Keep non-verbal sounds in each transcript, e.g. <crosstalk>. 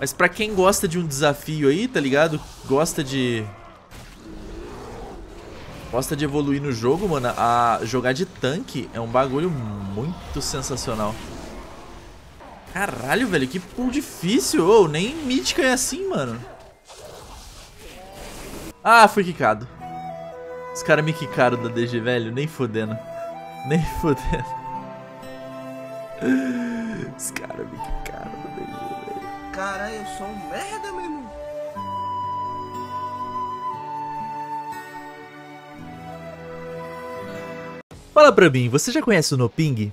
Mas pra quem gosta de um desafio aí, tá ligado? Gosta de... Gosta de evoluir no jogo, mano. A jogar de tanque é um bagulho muito sensacional. Caralho, velho, que pulo difícil. Oh, nem mítica é assim, mano. Ah, fui quicado. Os caras me quicaram da DG, velho. Nem fodendo. Nem fodendo. <laughs> Os caras me quicaram. Caralho, eu sou um merda, meu irmão. Fala pra mim, você já conhece o Noping?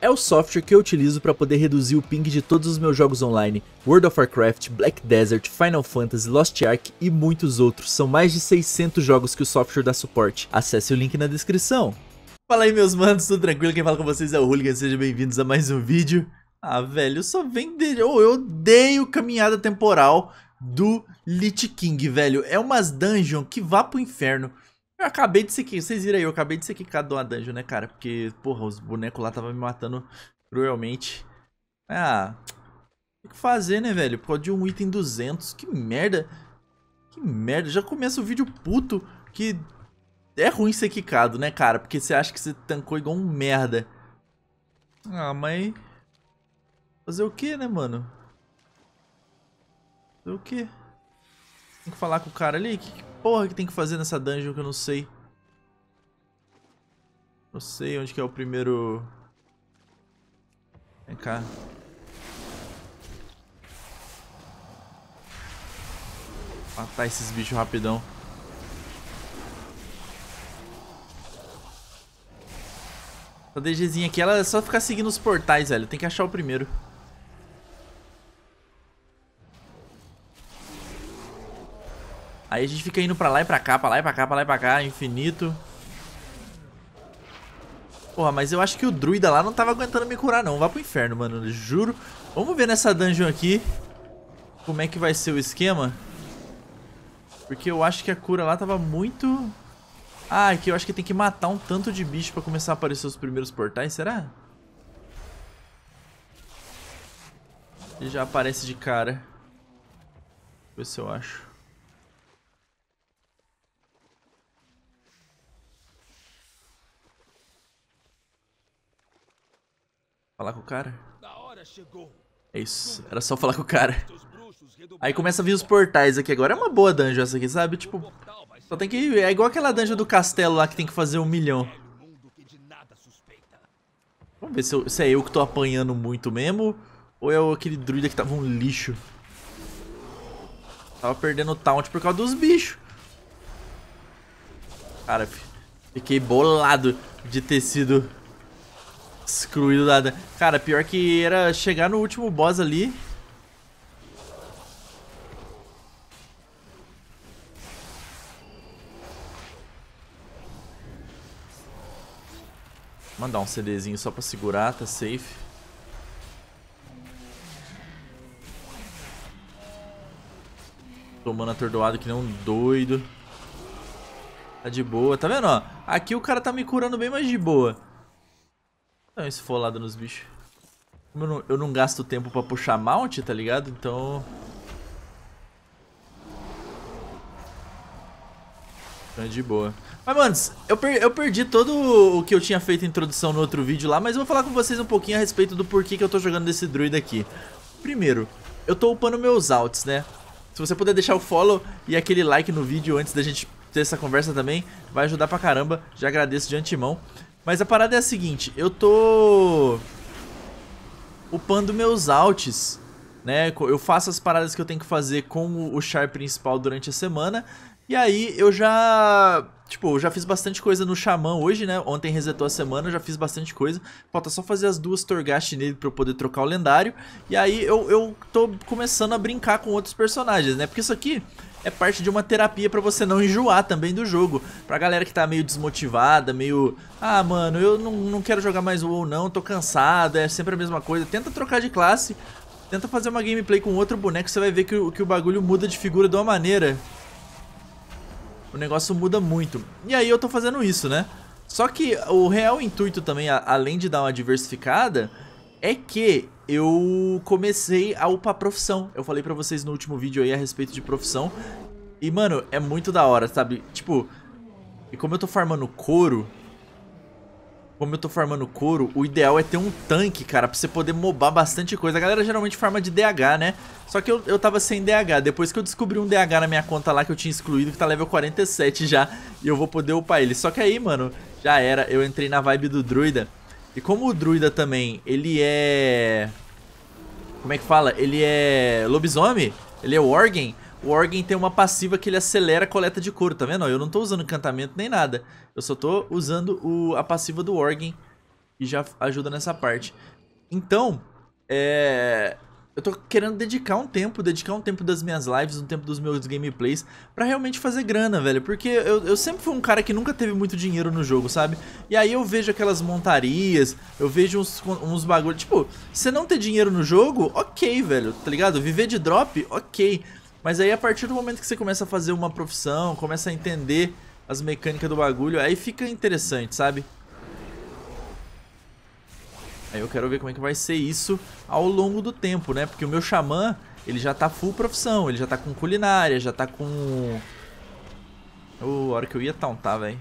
É o software que eu utilizo para poder reduzir o ping de todos os meus jogos online, World of Warcraft, Black Desert, Final Fantasy, Lost Ark e muitos outros. São mais de 600 jogos que o software dá suporte. Acesse o link na descrição. Fala aí meus manos, tudo tranquilo? Quem fala com vocês é o Hooligan, sejam bem-vindos a mais um vídeo. Ah, velho, eu só vender. Oh, eu odeio caminhada temporal do Lich King, velho. É umas dungeon que vá pro inferno. Eu acabei de ser quicado. Vocês viram aí, eu acabei de ser quicado de uma dungeon, né, cara? Porque, porra, os bonecos lá estavam me matando cruelmente. Ah, o que fazer, né, velho? Por causa de um item 200. Que merda. Que merda. Já começa o vídeo puto que... É ruim ser quicado, né, cara? Porque você acha que você tancou igual um merda. Ah, mas... Fazer o que, né, mano? Fazer o que? Tem que falar com o cara ali? Que, que porra que tem que fazer nessa dungeon que eu não sei? Não sei onde que é o primeiro... Vem cá. Matar esses bichos rapidão. Essa DGzinha aqui, ela é só ficar seguindo os portais, velho. Tem que achar o primeiro. Aí a gente fica indo pra lá e pra cá, pra lá e pra cá, pra lá e pra cá, infinito. Porra, mas eu acho que o druida lá não tava aguentando me curar não. Vá pro inferno, mano, juro. Vamos ver nessa dungeon aqui como é que vai ser o esquema. Porque eu acho que a cura lá tava muito... Ah, aqui é eu acho que tem que matar um tanto de bicho pra começar a aparecer os primeiros portais, será? Ele já aparece de cara. Vê se eu acho. Falar com o cara. É isso, era só falar com o cara. Aí começa a vir os portais aqui agora. É uma boa dungeon essa aqui, sabe? Tipo, só tem que... É igual aquela dungeon do castelo lá que tem que fazer um milhão. É Vamos ver se, eu, se é eu que tô apanhando muito mesmo. Ou é aquele druida que tava um lixo. Tava perdendo o taunt por causa dos bichos. Cara, fiquei bolado de ter sido Excluído da... Cara, pior que era chegar no último boss ali. Mandar um CDzinho só pra segurar, tá safe. Tomando atordoado que nem um doido. Tá de boa, tá vendo, ó? Aqui o cara tá me curando bem mais de boa. Não, isso folada nos bichos. Eu não, eu não gasto tempo pra puxar mount, tá ligado? Então... Então é de boa. Mas, manos, eu, per eu perdi todo o que eu tinha feito introdução no outro vídeo lá, mas eu vou falar com vocês um pouquinho a respeito do porquê que eu tô jogando desse druida aqui. Primeiro, eu tô upando meus alts, né? Se você puder deixar o follow e aquele like no vídeo antes da gente ter essa conversa também, vai ajudar pra caramba, já agradeço de antemão. Mas a parada é a seguinte, eu tô upando meus alts, né? Eu faço as paradas que eu tenho que fazer com o char principal durante a semana. E aí eu já, tipo, eu já fiz bastante coisa no Xamã hoje, né? Ontem resetou a semana, eu já fiz bastante coisa. Falta só fazer as duas Torghast nele pra eu poder trocar o lendário. E aí eu, eu tô começando a brincar com outros personagens, né? Porque isso aqui é parte de uma terapia para você não enjoar também do jogo. Pra galera que tá meio desmotivada, meio... Ah, mano, eu não, não quero jogar mais WoW não, tô cansado, é sempre a mesma coisa. Tenta trocar de classe, tenta fazer uma gameplay com outro boneco, você vai ver que, que o bagulho muda de figura de uma maneira. O negócio muda muito. E aí eu tô fazendo isso, né? Só que o real intuito também, além de dar uma diversificada, é que eu comecei a upar profissão. Eu falei pra vocês no último vídeo aí a respeito de profissão. E, mano, é muito da hora, sabe? Tipo, e como eu tô farmando couro... Como eu tô farmando couro, o ideal é ter um tanque, cara, pra você poder mobar bastante coisa. A galera geralmente farma de DH, né? Só que eu, eu tava sem DH. Depois que eu descobri um DH na minha conta lá que eu tinha excluído, que tá level 47 já, e eu vou poder upar ele. Só que aí, mano, já era. Eu entrei na vibe do druida. E como o druida também, ele é... Como é que fala? Ele é lobisomem, ele é worgen. O worgen tem uma passiva que ele acelera a coleta de couro, tá vendo? Eu não tô usando encantamento nem nada. Eu só tô usando o... a passiva do worgen, que já ajuda nessa parte. Então, é eu tô querendo dedicar um tempo, dedicar um tempo das minhas lives, um tempo dos meus gameplays, pra realmente fazer grana, velho. Porque eu, eu sempre fui um cara que nunca teve muito dinheiro no jogo, sabe? E aí eu vejo aquelas montarias, eu vejo uns, uns bagulho. Tipo, você não ter dinheiro no jogo, ok, velho, tá ligado? Viver de drop, ok. Mas aí a partir do momento que você começa a fazer uma profissão, começa a entender as mecânicas do bagulho, aí fica interessante, sabe? Aí eu quero ver como é que vai ser isso ao longo do tempo, né? Porque o meu xamã, ele já tá full profissão, ele já tá com culinária, já tá com... Oh, a hora que eu ia tauntar, velho.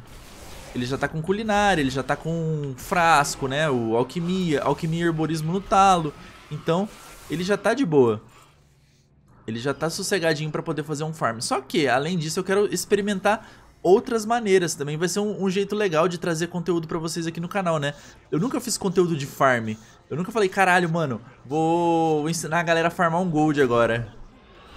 Ele já tá com culinária, ele já tá com frasco, né? O alquimia, alquimia e herborismo no talo. Então, ele já tá de boa. Ele já tá sossegadinho pra poder fazer um farm. Só que, além disso, eu quero experimentar outras maneiras também. Vai ser um, um jeito legal de trazer conteúdo pra vocês aqui no canal, né? Eu nunca fiz conteúdo de farm. Eu nunca falei, caralho, mano, vou ensinar a galera a farmar um gold agora.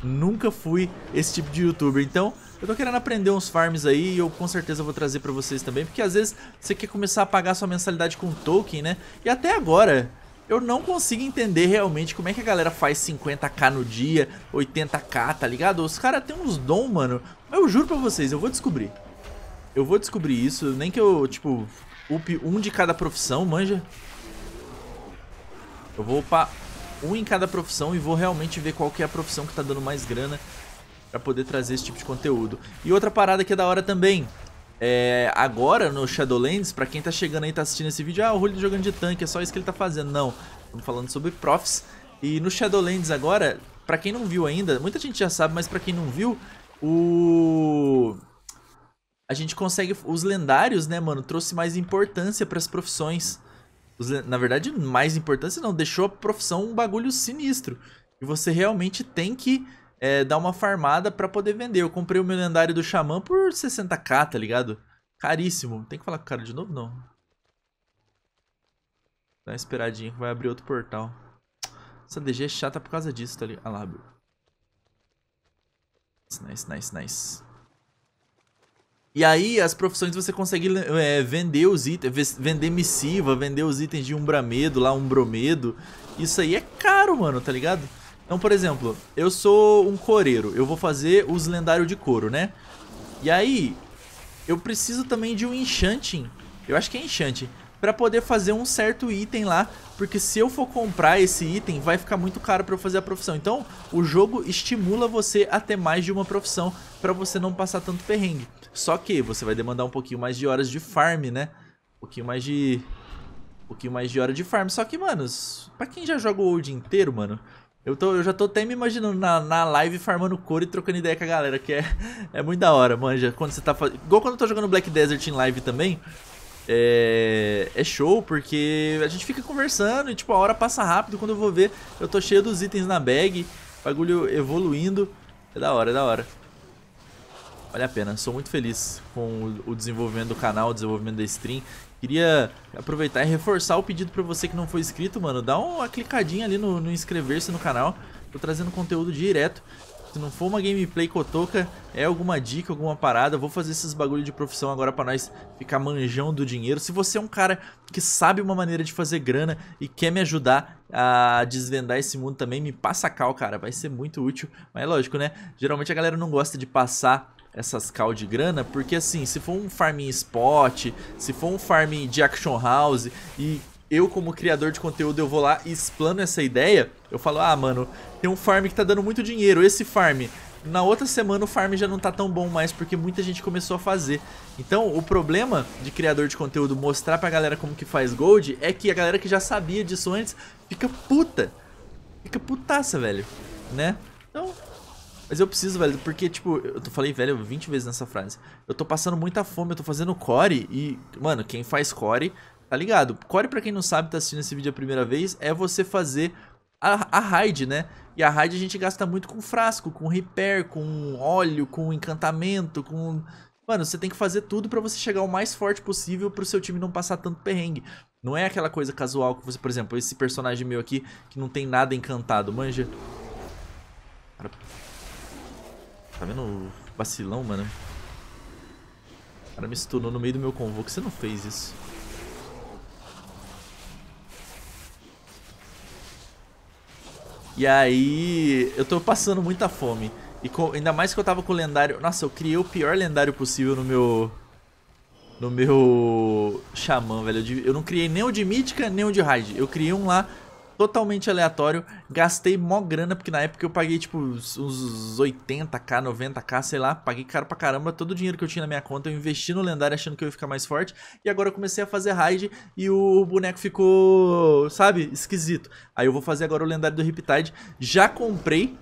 Nunca fui esse tipo de youtuber. Então, eu tô querendo aprender uns farms aí e eu com certeza vou trazer pra vocês também. Porque às vezes você quer começar a pagar sua mensalidade com token, né? E até agora... Eu não consigo entender realmente como é que a galera faz 50k no dia, 80k, tá ligado? Os caras têm uns dom, mano, eu juro pra vocês, eu vou descobrir. Eu vou descobrir isso, nem que eu, tipo, up um de cada profissão, manja. Eu vou upar um em cada profissão e vou realmente ver qual que é a profissão que tá dando mais grana pra poder trazer esse tipo de conteúdo. E outra parada que é da hora também. É, agora no Shadowlands, pra quem tá chegando aí e tá assistindo esse vídeo, ah, o de jogando de tanque, é só isso que ele tá fazendo. Não, estamos falando sobre profs. E no Shadowlands agora, pra quem não viu ainda, muita gente já sabe, mas pra quem não viu, o a gente consegue os lendários, né, mano, trouxe mais importância para as profissões. Os, na verdade, mais importância não, deixou a profissão um bagulho sinistro. E você realmente tem que é, dar uma farmada para poder vender. Eu comprei o meu lendário do Xamã por 60k, tá ligado? Caríssimo. Tem que falar com o cara de novo? Não. Dá uma esperadinha que vai abrir outro portal. Essa DG é chata por causa disso, tá ligado? Ah lá, abriu nice, nice, nice. E aí, as profissões você consegue é, vender os itens, vender missiva, vender os itens de umbramedo, lá umbromedo. Isso aí é caro, mano, tá ligado? Então, por exemplo, eu sou um coreiro, eu vou fazer os lendários de couro, né? E aí, eu preciso também de um enchanting. Eu acho que é enchanting pra poder fazer um certo item lá, porque se eu for comprar esse item, vai ficar muito caro pra eu fazer a profissão. Então, o jogo estimula você a ter mais de uma profissão pra você não passar tanto perrengue. Só que você vai demandar um pouquinho mais de horas de farm, né? Um pouquinho mais de... Um pouquinho mais de hora de farm. Só que, mano, pra quem já joga o dia inteiro, mano, eu, tô, eu já tô até me imaginando na, na live farmando couro e trocando ideia com a galera, que é, <laughs> é muito da hora, manja. Quando você tá fazendo. Igual quando eu tô jogando Black Desert em live também, é, é, show, porque a gente fica conversando e tipo, a hora passa rápido, quando eu vou ver, eu tô cheio dos itens na bag, bagulho evoluindo. É da hora, é da hora. Vale a pena, sou muito feliz com o desenvolvimento do canal, o desenvolvimento da stream. Queria aproveitar e reforçar o pedido pra você que não foi inscrito, mano. Dá uma clicadinha ali no, no inscrever-se no canal. Tô trazendo conteúdo direto. Se não for uma gameplay cotoca, é alguma dica, alguma parada. vou fazer esses bagulho de profissão agora pra nós ficar manjão do dinheiro. Se você é um cara que sabe uma maneira de fazer grana e quer me ajudar a desvendar esse mundo também, me passa cal, cara. Vai ser muito útil. Mas é lógico, né? Geralmente a galera não gosta de passar essas cal de grana, porque assim, se for um farm spot, se for um farm de action house e eu como criador de conteúdo, eu vou lá e explano essa ideia, eu falo, ah, mano, tem um farm que tá dando muito dinheiro, esse farm... Na outra semana o farm já não tá tão bom mais, porque muita gente começou a fazer. Então, o problema de criador de conteúdo mostrar pra galera como que faz gold é que a galera que já sabia disso antes fica puta. Fica putaça, velho. Né? Então, mas eu preciso, velho, porque, tipo, eu tô, falei, velho, 20 vezes nessa frase. Eu tô passando muita fome, eu tô fazendo core e, mano, quem faz core Tá ligado? Core, pra quem não sabe, tá assistindo esse vídeo a primeira vez, é você fazer a, a raid, né? E a raid a gente gasta muito com frasco, com repair, com óleo, com encantamento, com... Mano, você tem que fazer tudo pra você chegar o mais forte possível pro seu time não passar tanto perrengue. Não é aquela coisa casual que você, por exemplo, esse personagem meu aqui que não tem nada encantado, manja. Cara, tá vendo o vacilão, mano? O cara me stunou no meio do meu que você não fez isso. E aí eu tô passando muita fome. E com, ainda mais que eu tava com o lendário. Nossa, eu criei o pior lendário possível no meu. No meu. Xamã, velho. Eu não criei nem o de mítica, nem o de raid. Eu criei um lá totalmente aleatório. Gastei mó grana, porque na época eu paguei tipo uns 80k, 90k, sei lá. Paguei caro pra caramba. Todo o dinheiro que eu tinha na minha conta eu investi no lendário achando que eu ia ficar mais forte. E agora eu comecei a fazer raid e o boneco ficou, sabe, esquisito. Aí eu vou fazer agora o lendário do Riptide. Já comprei.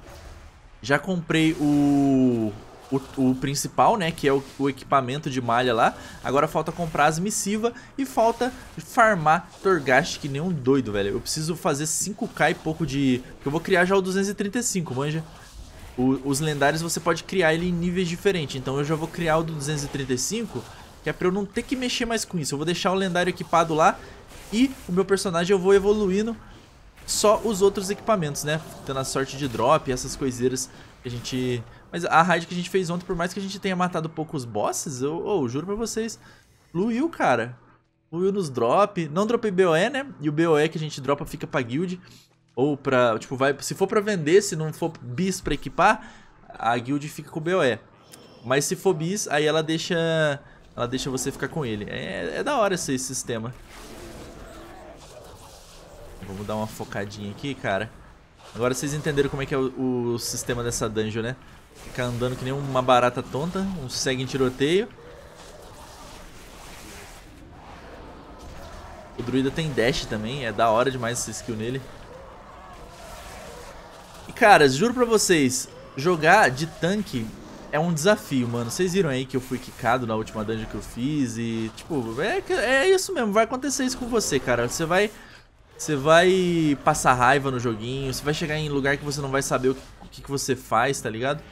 Já comprei o o, o principal, né, que é o, o, equipamento de malha lá. Agora falta comprar as missivas e falta farmar Torghast que nem um doido, velho. Eu preciso fazer 5k e pouco de... eu vou criar já o 235, manja. O, os lendários você pode criar ele em níveis diferentes, então eu já vou criar o do 235, que é pra eu não ter que mexer mais com isso. Eu vou deixar o lendário equipado lá e o meu personagem eu vou evoluindo só os outros equipamentos, né? Tendo a sorte de drop, essas coiseiras a gente... Mas a raid que a gente fez ontem, por mais que a gente tenha matado poucos bosses, eu, eu juro pra vocês, fluiu, cara. Fluiu nos drop. Não dropei BOE, né? E o BOE que a gente dropa fica pra guild. Ou pra... Tipo, vai... Se for pra vender, se não for bis pra equipar, a guild fica com o BOE. Mas se for bis, aí ela deixa... Ela deixa você ficar com ele. É, é da hora esse sistema. Vamos dar uma focadinha aqui, cara. Agora vocês entenderam como é que é o, o sistema dessa dungeon, né? Ficar andando que nem uma barata tonta, um segue em tiroteio. O druida tem dash também, é da hora demais essa skill nele. E cara, juro pra vocês, jogar de tanque é um desafio, mano. Vocês viram aí que eu fui quicado na última dungeon que eu fiz e, tipo, é, é isso mesmo, vai acontecer isso com você, cara. Você vai você vai passar raiva no joguinho, você vai chegar em lugar que você não vai saber o que, que você faz, tá ligado?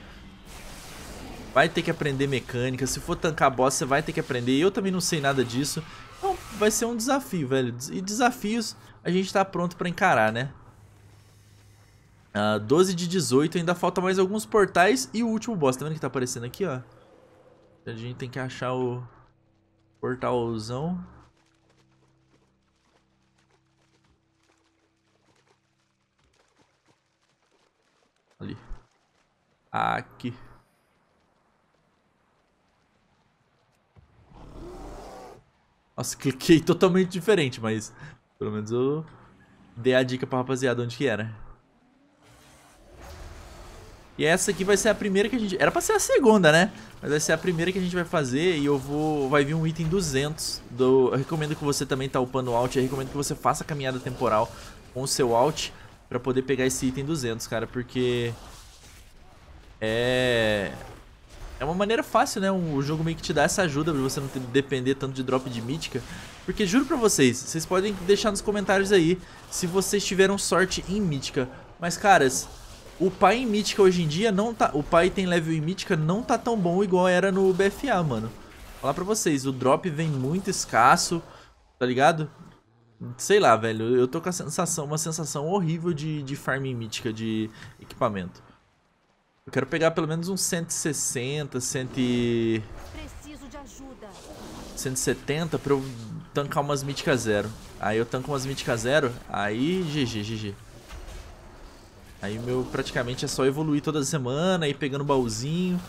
Vai ter que aprender mecânica, se for tancar boss, você vai ter que aprender. Eu também não sei nada disso. Então, vai ser um desafio, velho. E desafios a gente tá pronto pra encarar, né? Uh, ah, 12 de 18, ainda falta mais alguns portais e o último boss. Tá vendo que tá aparecendo aqui, ó? A gente tem que achar o portalzão. Ali. Aqui. Nossa, cliquei totalmente diferente, mas pelo menos eu dei a dica pra rapaziada onde que era. E essa aqui vai ser a primeira que a gente... Era pra ser a segunda, né? Mas vai ser a primeira que a gente vai fazer e eu vou... Vai vir um item 200. Do... Eu recomendo que você também tá upando o alt. Eu recomendo que você faça a caminhada temporal com o seu alt pra poder pegar esse item 200, cara, porque... É... É uma maneira fácil, né? O jogo meio que te dá essa ajuda pra você não depender tanto de drop de mítica. Porque juro pra vocês, vocês podem deixar nos comentários aí se vocês tiveram sorte em mítica. Mas, caras, o pai em mítica hoje em dia não tá... O pai tem level em mítica não tá tão bom igual era no BFA, mano. Falar pra vocês, o drop vem muito escasso, tá ligado? Sei lá, velho. Eu tô com a sensação, uma sensação horrível de, de farming mítica de equipamento. Eu quero pegar pelo menos uns 160, 100... Preciso de ajuda. 170 pra eu tancar umas míticas zero. Aí eu tanco umas míticas zero, aí GG, GG. Aí meu praticamente é só evoluir toda semana, ir pegando baúzinho.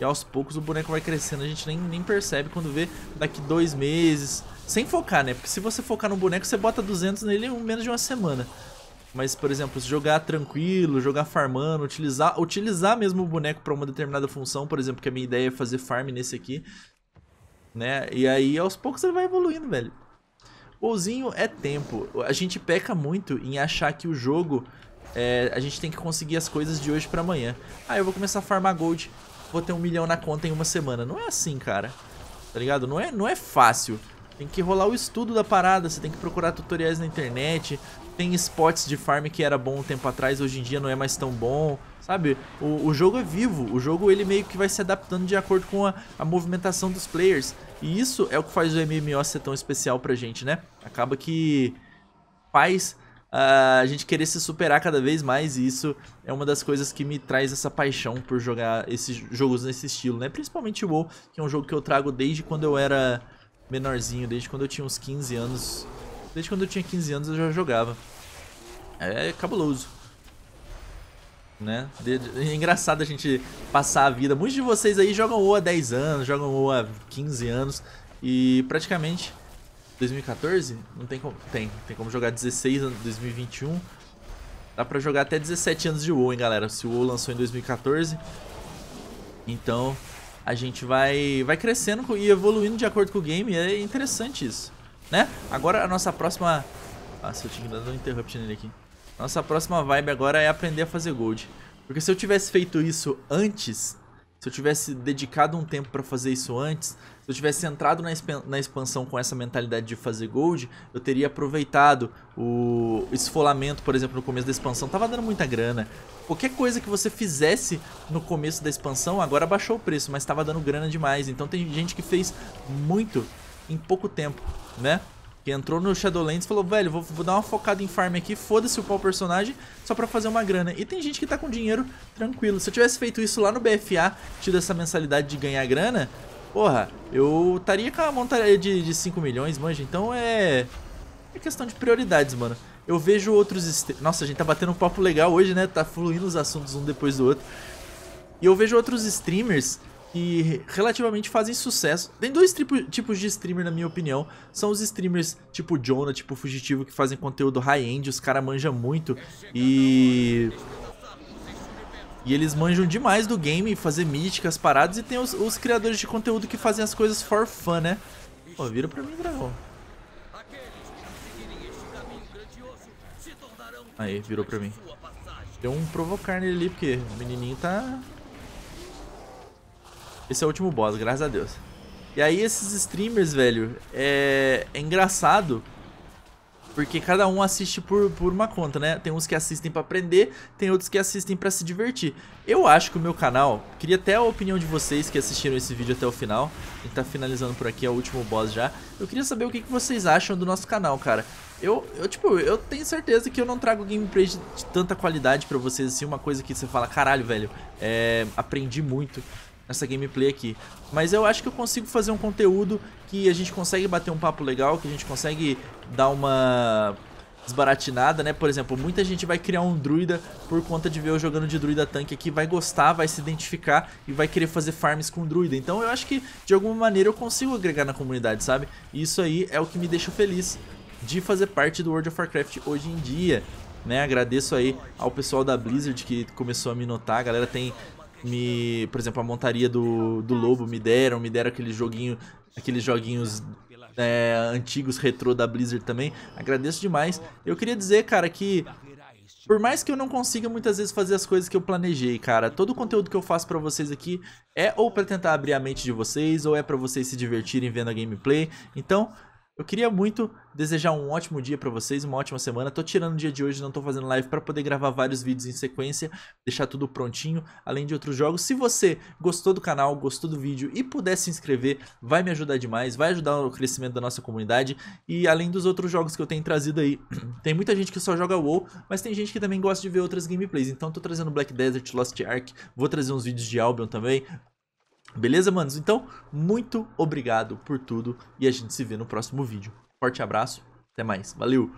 E aos poucos o boneco vai crescendo, a gente nem, nem percebe quando vê daqui dois meses. Sem focar, né? Porque se você focar no boneco, você bota 200 nele em menos de uma semana. Mas, por exemplo, jogar tranquilo, jogar farmando, utilizar, utilizar mesmo o boneco para uma determinada função, por exemplo, que a minha ideia é fazer farm nesse aqui, né? E aí, aos poucos, ele vai evoluindo, velho. ouzinho é tempo. A gente peca muito em achar que o jogo... É, a gente tem que conseguir as coisas de hoje para amanhã. Ah, eu vou começar a farmar gold vou ter um milhão na conta em uma semana. Não é assim, cara. Tá ligado? Não é, não é fácil. Tem que rolar o estudo da parada, você tem que procurar tutoriais na internet, tem spots de farm que era bom um tempo atrás, hoje em dia não é mais tão bom, sabe? O, o jogo é vivo, o jogo ele meio que vai se adaptando de acordo com a, a movimentação dos players, e isso é o que faz o MMO ser tão especial pra gente, né? Acaba que faz a gente querer se superar cada vez mais, e isso é uma das coisas que me traz essa paixão por jogar esses jogos nesse estilo, né? Principalmente o WoW, que é um jogo que eu trago desde quando eu era menorzinho, desde quando eu tinha uns 15 anos. Desde quando eu tinha 15 anos eu já jogava. É, é cabuloso. Né? É engraçado a gente passar a vida. Muitos de vocês aí jogam WoW há 10 anos, jogam WoW há 15 anos e praticamente 2014? Não tem como. Tem. Tem como jogar 16 anos 2021. Dá pra jogar até 17 anos de WoW, hein, galera. Se o WoW lançou em 2014. Então, a gente vai, vai crescendo e evoluindo de acordo com o game. É interessante isso, né? Agora a nossa próxima... se eu tinha dado um interrupt nele aqui. Nossa próxima vibe agora é aprender a fazer gold. Porque se eu tivesse feito isso antes, se eu tivesse dedicado um tempo para fazer isso antes, se eu tivesse entrado na, na, expansão com essa mentalidade de fazer gold, eu teria aproveitado o esfolamento, por exemplo, no começo da expansão. Tava dando muita grana. Qualquer coisa que você fizesse no começo da expansão, agora baixou o preço, mas tava dando grana demais. Então tem gente que fez muito em pouco tempo, né? Que entrou no Shadowlands e falou, velho, vou, vou, dar uma focada em farm aqui, foda-se o pau personagem, só pra fazer uma grana. E tem gente que tá com dinheiro tranquilo. Se eu tivesse feito isso lá no BFA, tido essa mensalidade de ganhar grana, porra, eu estaria com a montaria de, de 5 milhões, manja. Então é... É questão de prioridades, mano. Eu vejo outros... Nossa, a gente tá batendo um papo legal hoje, né? Tá fluindo os assuntos um depois do outro. E eu vejo outros streamers que relativamente fazem sucesso. Tem dois tipo, tipos de streamer, na minha opinião. São os streamers tipo Jonah, tipo Fugitivo, que fazem conteúdo high-end, os caras manjam muito. E. E eles manjam demais do game, fazer míticas, paradas. E tem os, os criadores de conteúdo que fazem as coisas for fun, né? Pô, vira pra mim, dragão. Aí, virou pra mim. Deu um provocar nele ali, porque o menininho tá esse é o último boss, graças a Deus. E aí esses streamers, velho, é, é engraçado porque cada um assiste por, por uma conta, né? Tem uns que assistem para aprender, tem outros que assistem para se divertir. Eu acho que o meu canal, queria até a opinião de vocês que assistiram esse vídeo até o final. A gente tá finalizando por aqui, é o último boss já. Eu queria saber o que, que vocês acham do nosso canal, cara. Eu, eu, tipo, eu tenho certeza que eu não trago gameplay de, de tanta qualidade para vocês, assim, uma coisa que você fala, caralho, velho, é, aprendi muito nessa gameplay aqui. Mas eu acho que eu consigo fazer um conteúdo que a gente consegue bater um papo legal, que a gente consegue dar uma desbaratinada, né? Por exemplo, muita gente vai criar um druida por conta de ver eu jogando de druida tanque aqui, vai gostar, vai se identificar e vai querer fazer farms com druida. Então eu acho que de alguma maneira eu consigo agregar na comunidade, sabe? E isso aí é o que me deixa feliz de fazer parte do World of Warcraft hoje em dia. Né, agradeço aí ao pessoal da Blizzard que começou a me notar, a galera tem me, por exemplo, a montaria do, do Lobo me deram, me deram aquele joguinho, aqueles joguinhos é, antigos retrô da Blizzard também. Agradeço demais. Eu queria dizer, cara, que por mais que eu não consiga muitas vezes fazer as coisas que eu planejei, cara, todo o conteúdo que eu faço para vocês aqui é ou para tentar abrir a mente de vocês, ou é para vocês se divertirem vendo a gameplay. Então, eu queria muito desejar um ótimo dia para vocês, uma ótima semana. Tô tirando o dia de hoje, não tô fazendo live para poder gravar vários vídeos em sequência, deixar tudo prontinho, além de outros jogos. Se você gostou do canal, gostou do vídeo e puder se inscrever, vai me ajudar demais, vai ajudar o crescimento da nossa comunidade e além dos outros jogos que eu tenho trazido aí. <clears throat> tem muita gente que só joga WoW, mas tem gente que também gosta de ver outras gameplays. Então tô trazendo Black Desert, Lost Ark, vou trazer uns vídeos de Albion também, Beleza, manos? Então, muito obrigado por tudo e a gente se vê no próximo vídeo. Forte abraço, até mais, valeu!